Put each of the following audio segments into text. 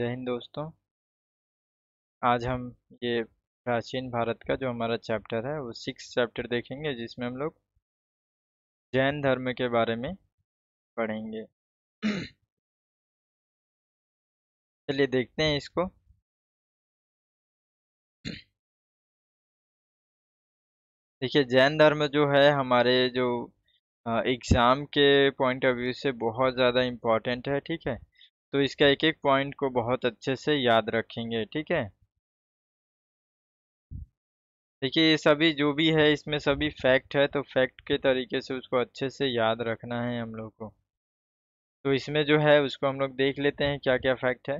जय हिंद दोस्तों आज हम ये प्राचीन भारत का जो हमारा चैप्टर है वो सिक्स चैप्टर देखेंगे जिसमें हम लोग जैन धर्म के बारे में पढ़ेंगे चलिए देखते हैं इसको देखिए जैन धर्म जो है हमारे जो एग्ज़ाम के पॉइंट ऑफ व्यू से बहुत ज़्यादा इम्पॉर्टेंट है ठीक है तो इसका एक एक पॉइंट को बहुत अच्छे से याद रखेंगे ठीक है देखिए ये सभी जो भी है इसमें सभी फैक्ट है तो फैक्ट के तरीके से उसको अच्छे से याद रखना है हम लोग को तो इसमें जो है उसको हम लोग देख लेते हैं क्या क्या फैक्ट है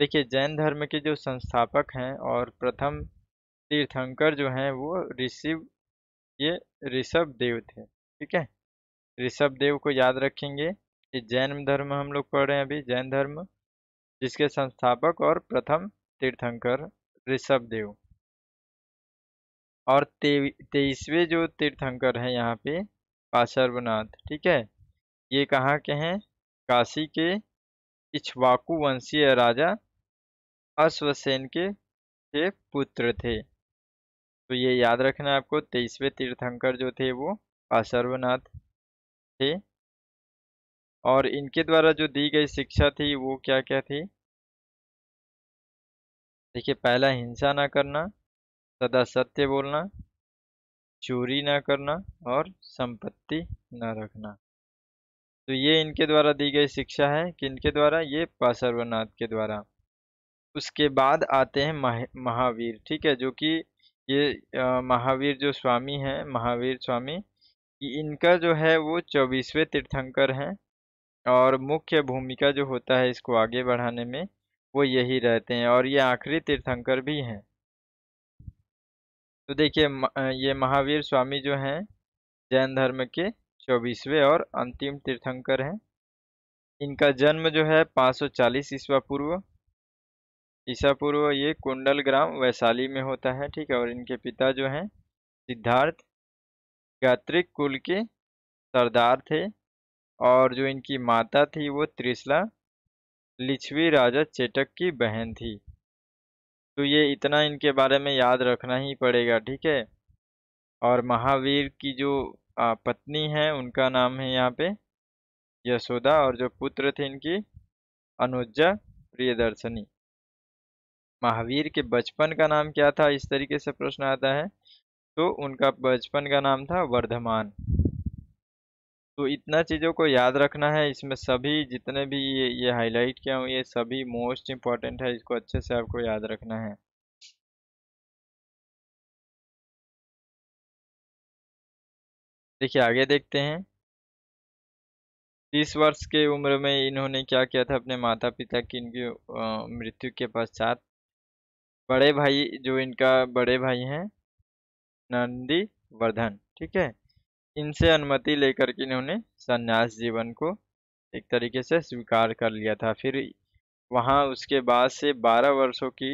देखिए जैन धर्म के जो संस्थापक हैं और प्रथम तीर्थंकर जो हैं वो ऋषिव ये ऋषभ देव थे ठीक है ऋषभ देव को याद रखेंगे कि जैन धर्म हम लोग पढ़ रहे हैं अभी जैन धर्म जिसके संस्थापक और प्रथम तीर्थंकर ऋषभ देव और तेईसवें जो तीर्थंकर हैं यहाँ पे पाशर्वनाथ ठीक है ये कहाँ के हैं काशी के इछवाकू वंशीय राजा अश्वसेन के, के पुत्र थे तो ये याद रखना आपको तेईसवें तीर्थंकर जो थे वो पाशर्वनाथ थे और इनके द्वारा जो दी गई शिक्षा थी वो क्या क्या थी देखिए पहला हिंसा ना करना सदा सत्य बोलना चोरी ना करना और संपत्ति ना रखना तो ये इनके द्वारा दी गई शिक्षा है कि इनके द्वारा ये पासर्वनाथ के द्वारा उसके बाद आते हैं महावीर ठीक है जो कि ये महावीर जो स्वामी हैं महावीर स्वामी इनका जो है वो चौबीसवें तीर्थंकर हैं और मुख्य भूमिका जो होता है इसको आगे बढ़ाने में वो यही रहते हैं और ये आखिरी तीर्थंकर भी हैं तो देखिए ये महावीर स्वामी जो हैं जैन धर्म के चौबीसवें और अंतिम तीर्थंकर हैं इनका जन्म जो है 540 ईस्वा पूर्व ईसा पूर्व ये कुंडल ग्राम वैशाली में होता है ठीक है और इनके पिता जो हैं सिद्धार्थ गात्रिक कुल के सरदार थे और जो इनकी माता थी वो त्रिसला लिच्छवी राजा चेटक की बहन थी तो ये इतना इनके बारे में याद रखना ही पड़ेगा ठीक है और महावीर की जो पत्नी है उनका नाम है यहाँ पे यशोदा और जो पुत्र थे इनकी अनुजा प्रियदर्शनी महावीर के बचपन का नाम क्या था इस तरीके से प्रश्न आता है तो उनका बचपन का नाम था वर्धमान तो इतना चीज़ों को याद रखना है इसमें सभी जितने भी ये ये हाईलाइट किया हूँ ये सभी मोस्ट इम्पॉर्टेंट है इसको अच्छे से आपको याद रखना है देखिए आगे देखते हैं तीस वर्ष के उम्र में इन्होंने क्या किया था अपने माता पिता की इनकी मृत्यु के पश्चात बड़े भाई जो इनका बड़े भाई हैं नंदी वर्धन ठीक है इनसे अनुमति लेकर के इन्होंने संन्यास जीवन को एक तरीके से स्वीकार कर लिया था फिर वहाँ उसके बाद से बारह वर्षों की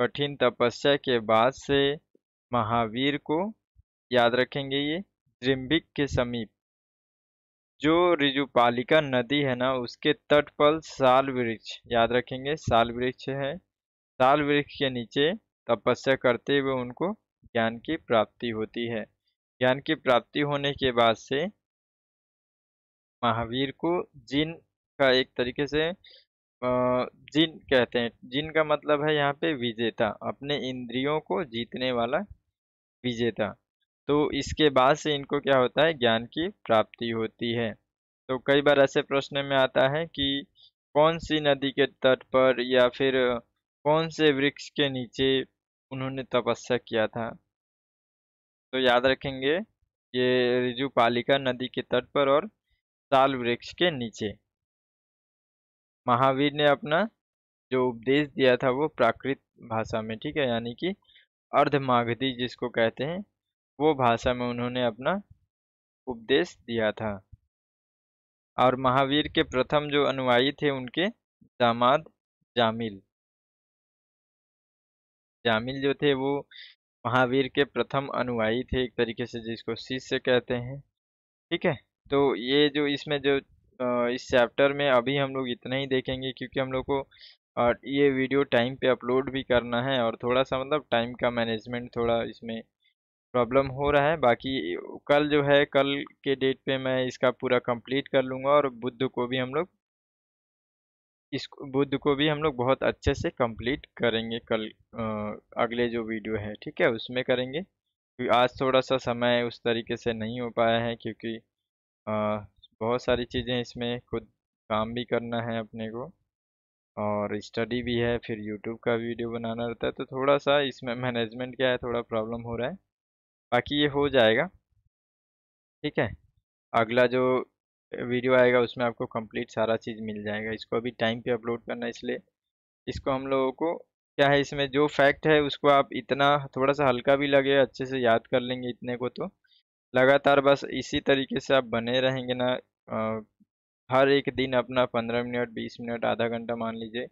कठिन तपस्या के बाद से महावीर को याद रखेंगे ये जिम्बिक के समीप जो रिजुपालिका नदी है ना उसके तट पर साल वृक्ष याद रखेंगे साल वृक्ष है साल वृक्ष के नीचे तपस्या करते हुए उनको ज्ञान की प्राप्ति होती है ज्ञान की प्राप्ति होने के बाद से महावीर को जिन का एक तरीके से जिन कहते हैं जिन का मतलब है यहाँ पे विजेता अपने इंद्रियों को जीतने वाला विजेता तो इसके बाद से इनको क्या होता है ज्ञान की प्राप्ति होती है तो कई बार ऐसे प्रश्न में आता है कि कौन सी नदी के तट पर या फिर कौन से वृक्ष के नीचे उन्होंने तपस्या किया था तो याद रखेंगे ये रिजुपालिका नदी के तट पर और साल वृक्ष के नीचे महावीर ने अपना जो उपदेश दिया था वो प्राकृत भाषा में ठीक है यानी कि अर्धमागधी जिसको कहते हैं वो भाषा में उन्होंने अपना उपदेश दिया था और महावीर के प्रथम जो अनुयायी थे उनके दामाद जामिल जामिल जो थे वो महावीर के प्रथम अनुयायी थे एक तरीके से जिसको शिष्य कहते हैं ठीक है तो ये जो इसमें जो इस चैप्टर में अभी हम लोग इतना ही देखेंगे क्योंकि हम लोग को ये वीडियो टाइम पे अपलोड भी करना है और थोड़ा सा मतलब टाइम का मैनेजमेंट थोड़ा इसमें प्रॉब्लम हो रहा है बाकी कल जो है कल के डेट पे मैं इसका पूरा कंप्लीट कर लूँगा और बुद्ध को भी हम लोग इस बुद्ध को भी हम लोग बहुत अच्छे से कंप्लीट करेंगे कल आ, अगले जो वीडियो है ठीक है उसमें करेंगे आज थोड़ा सा समय उस तरीके से नहीं हो पाया है क्योंकि आ, बहुत सारी चीज़ें इसमें खुद काम भी करना है अपने को और स्टडी भी है फिर यूट्यूब का वीडियो बनाना रहता है तो थोड़ा सा इसमें मैनेजमेंट क्या है थोड़ा प्रॉब्लम हो रहा है बाकी ये हो जाएगा ठीक है अगला जो वीडियो आएगा उसमें आपको कंप्लीट सारा चीज़ मिल जाएगा इसको अभी टाइम पे अपलोड करना है इसलिए इसको हम लोगों को क्या है इसमें जो फैक्ट है उसको आप इतना थोड़ा सा हल्का भी लगे अच्छे से याद कर लेंगे इतने को तो लगातार बस इसी तरीके से आप बने रहेंगे ना आ, हर एक दिन अपना पंद्रह मिनट बीस मिनट आधा घंटा मान लीजिए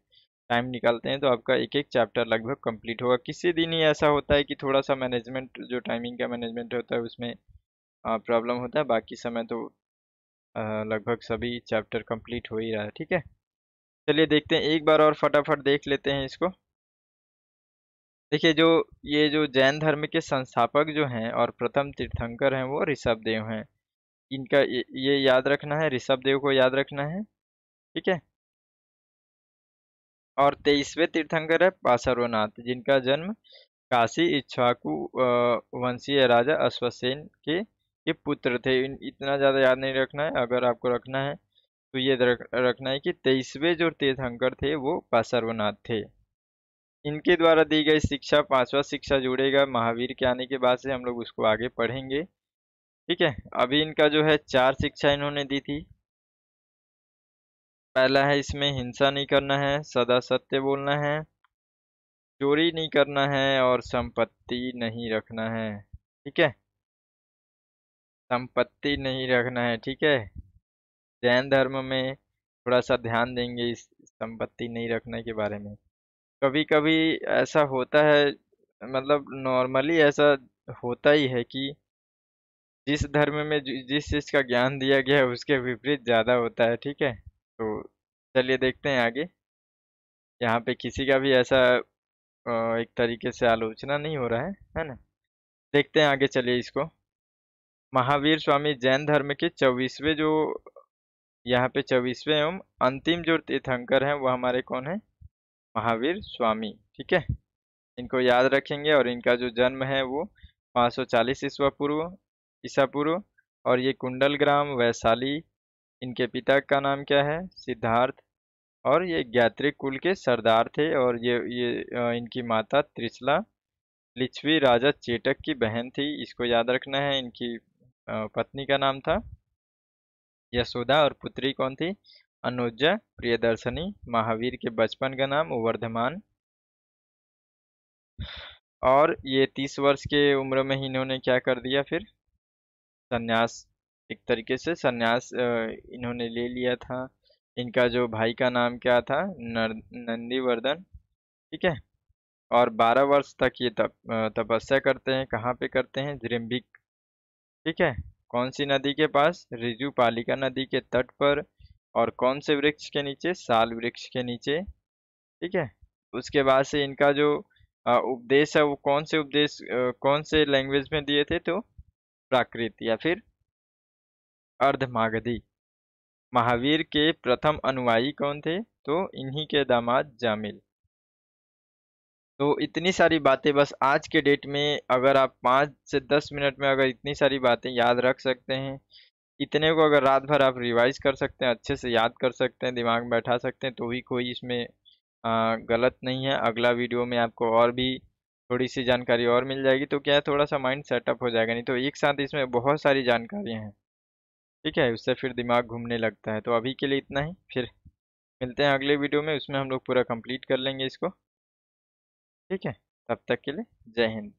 टाइम निकालते हैं तो आपका एक एक चैप्टर लगभग कंप्लीट होगा किसी दिन ही ऐसा होता है कि थोड़ा सा मैनेजमेंट जो टाइमिंग का मैनेजमेंट होता है उसमें प्रॉब्लम होता है बाकी समय तो लगभग सभी चैप्टर कंप्लीट हो ही रहा है ठीक है चलिए देखते हैं एक बार और फटाफट देख लेते हैं इसको देखिए जो ये जो जैन धर्म के संस्थापक जो हैं और प्रथम तीर्थंकर हैं वो ऋषभ देव हैं इनका ये याद रखना है ऋषभदेव को याद रखना है ठीक है और तेईसवें तीर्थंकर है पासर्वनाथ जिनका जन्म काशी इच्छाकू वंशीय राजा अश्वसेन के के पुत्र थे इतना ज़्यादा याद नहीं रखना है अगर आपको रखना है तो ये रखना है कि तेईसवें जो तीर्थंकर थे वो पासर्वनाथ थे इनके द्वारा दी गई शिक्षा पांचवा शिक्षा जुड़ेगा महावीर के आने के बाद से हम लोग उसको आगे पढ़ेंगे ठीक है अभी इनका जो है चार शिक्षा इन्होंने दी थी पहला है इसमें हिंसा नहीं करना है सदा सत्य बोलना है चोरी नहीं करना है और संपत्ति नहीं रखना है ठीक है संपत्ति नहीं रखना है ठीक है जैन धर्म में थोड़ा सा ध्यान देंगे इस संपत्ति नहीं रखने के बारे में कभी कभी ऐसा होता है मतलब नॉर्मली ऐसा होता ही है कि जिस धर्म में जिस चीज़ का ज्ञान दिया गया है उसके विपरीत ज़्यादा होता है ठीक है तो चलिए देखते हैं आगे यहाँ पे किसी का भी ऐसा एक तरीके से आलोचना नहीं हो रहा है है ना देखते हैं आगे चलिए इसको महावीर स्वामी जैन धर्म के चौबीसवें जो यहाँ पे चौबीसवें एवं अंतिम जो तीर्थंकर हैं वो हमारे कौन है महावीर स्वामी ठीक है इनको याद रखेंगे और इनका जो जन्म है वो 540 ईस्वा पूर्व ईसा पूर्व और ये कुंडल ग्राम वैशाली इनके पिता का नाम क्या है सिद्धार्थ और ये गायत्री कुल के सरदार थे और ये ये इनकी माता त्रिचला लिच्छवी राजा चेटक की बहन थी इसको याद रखना है इनकी पत्नी का नाम था यशोदा और पुत्री कौन थी अनुजा प्रियदर्शनी महावीर के बचपन का नाम वर्धमान और ये तीस वर्ष के उम्र में ही इन्होंने क्या कर दिया फिर सन्यास एक तरीके से सन्यास इन्होंने ले लिया था इनका जो भाई का नाम क्या था नंदीवर्धन ठीक है और 12 वर्ष तक ये तप तपस्या करते हैं कहाँ पे करते हैं द्रिम्बिक ठीक है कौन सी नदी के पास रिजू पालिका नदी के तट पर और कौन से वृक्ष के नीचे साल वृक्ष के नीचे ठीक है उसके बाद से इनका जो उपदेश है वो कौन से उपदेश कौन से लैंग्वेज में दिए थे तो प्राकृत या फिर अर्धमागधी महावीर के प्रथम अनुयायी कौन थे तो इन्हीं के दामाद जामिल तो इतनी सारी बातें बस आज के डेट में अगर आप पाँच से दस मिनट में अगर इतनी सारी बातें याद रख सकते हैं इतने को अगर रात भर आप रिवाइज कर सकते हैं अच्छे से याद कर सकते हैं दिमाग में बैठा सकते हैं तो भी कोई इसमें आ, गलत नहीं है अगला वीडियो में आपको और भी थोड़ी सी जानकारी और मिल जाएगी तो क्या है थोड़ा सा माइंड सेटअप हो जाएगा नहीं तो एक साथ इसमें बहुत सारी जानकारियाँ हैं ठीक है उससे फिर दिमाग घूमने लगता है तो अभी के लिए इतना ही फिर मिलते हैं अगले वीडियो में उसमें हम लोग पूरा कंप्लीट कर लेंगे इसको ठीक है तब तक के लिए जय हिंद